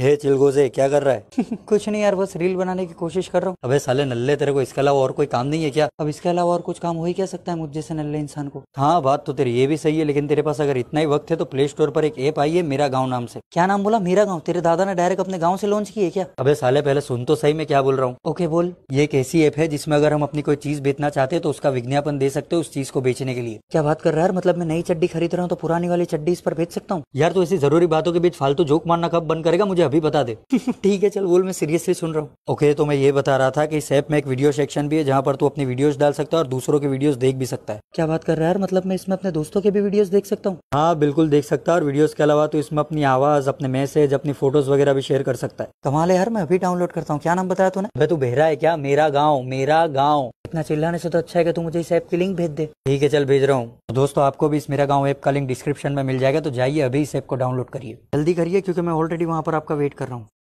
हे चिलगोजे क्या कर रहा है कुछ नहीं यार बस रील बनाने की कोशिश कर रहा हूँ अबे साले नल्ले तेरे को इसके अलावा और कोई काम नहीं है क्या अब इसके अलावा और कुछ काम हो ही क्या सकता है मुझ जैसे नल्ले इंसान को हाँ बात तो तेरी ये भी सही है लेकिन तेरे पास अगर इतना ही वक्त है तो प्ले स्टोर पर एक ऐप आई है मेरा गाँव नाम से क्या नाम बोला मेरा गाँव तेरे दादा ने डायरेक्ट अपने गाँव से लॉन्च किया है क्या अब साले पहले सुन तो सही मैं क्या बोल रहा हूँ ओके बोल ये एक ऐसी ऐप है जिसमें अगर हम अपनी कोई चीज बेचना चाहते तो उसका विज्ञापन दे सकते उस चीज को बेचने के लिए क्या बात कर रहा है मतलब मैं नई चड्डी खरीद रहा हूँ तो पुरानी वाली चड्डी इस पर बेच सकता हूँ यार तो ऐसी जरूरी बातों के बीच फालतू जोक मारना कब बंद करेगा मुझे अभी बता दे ठीक है चल बोल मैं सीरियसली सुन रहा हूँ ओके okay, तो मैं ये बता रहा था कि इस ऐप में एक वीडियो सेक्शन भी है जहाँ पर तू अपनी वीडियोस डाल सकता है और दूसरों के वीडियोस देख भी सकता है क्या बात कर रहा है मतलब मैं इसमें अपने दोस्तों के भी वीडियोज देख सकता हूँ हाँ बिल्कुल देख सकता है और वीडियोज के अलावा तो इसमें अपनी आवाज अपने मैसेज अपनी फोटोज वगैरह भी शेयर कर सकता है कमाल यार मैं अभी डाउनलोड करता हूँ क्या नाम बताया तूने तू बेहरा है क्या मेरा गाँव मेरा गाँव इतना चिल्लाने से तो अच्छा है कि तू मुझे इस ऐप की लिंक भेज दे ठीक है चल भेज रहा हूँ तो दोस्तों आपको भी इस मेरा गाँव ऐप का लिंक डिस्क्रिप्शन में मिल जाएगा तो जाइए अभी इस ऐप को डाउनलोड करिए जल्दी करिए क्योंकि मैं ऑलरेडी वहाँ पर आपका वेट कर रहा हूँ